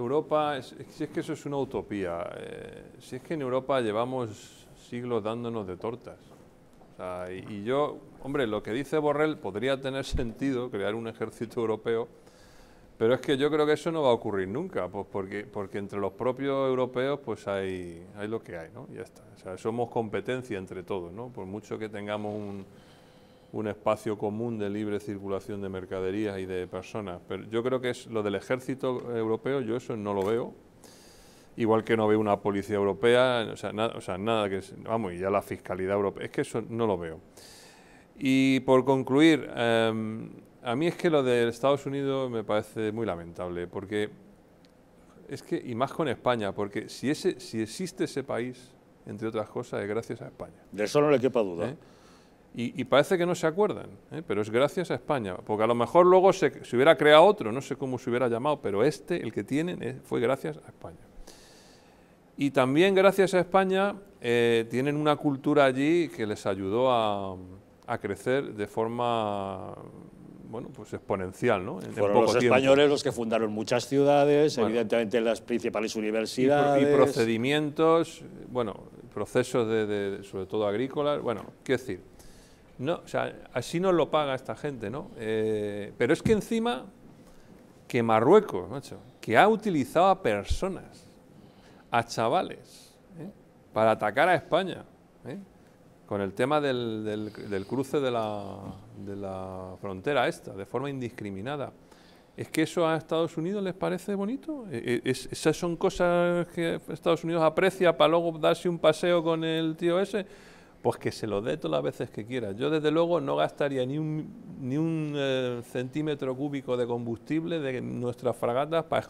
Europa, si es que eso es una utopía, eh, si es que en Europa llevamos siglos dándonos de tortas. y, yo, hombre, lo que dice Borrell podría tener sentido, crear un ejército europeo, pero es que yo creo que eso no va a ocurrir nunca, pues porque, porque entre los propios europeos pues hay, hay lo que hay, ¿no? Ya está. O sea, somos competencia entre todos, ¿no? Por mucho que tengamos un, un espacio común de libre circulación de mercaderías y de personas. Pero yo creo que es lo del ejército europeo, yo eso no lo veo. Igual que no veo una policía europea, o sea, nada que... Vamos, y ya la fiscalidad europea, es que eso no lo veo. Y por concluir, em, a mí es que lo de Estados Unidos me parece muy lamentable, porque es que, y más con España, porque si, ese, si existe ese país, entre otras cosas, es gracias a España. De eso no le quepa duda. ¿Eh? Y, parece que no se acuerdan, ¿eh? pero es gracias a España, porque a lo mejor luego se, hubiera creado otro, no sé cómo se hubiera llamado, pero este, el que tienen, eh, fue gracias a España. Y también gracias a España eh, tienen una cultura allí que les ayudó a, crecer de forma bueno, pues exponencial, ¿no? Fueron los españoles los que fundaron muchas ciudades, evidentemente las principales universidades. Y, procedimientos, bueno, procesos de, de sobre todo agrícolas, bueno, qué decir, no, o sea, así no lo paga esta gente, ¿no? Eh, pero es que encima, que Marruecos, que ha utilizado a personas, a chavales, ¿eh? para atacar a España, ¿eh? con el tema del, del, cruce de la, de la, frontera esta, de forma indiscriminada. ¿Es que eso a Estados Unidos les parece bonito? ¿E, e, ¿Esas son cosas que Estados Unidos aprecia para luego darse un paseo con el tío ese? pues que se lo dé todas las veces que quiera. Yo desde luego no gastaría ni un, ni un eh, centímetro cúbico de combustible de nuestras fragatas para,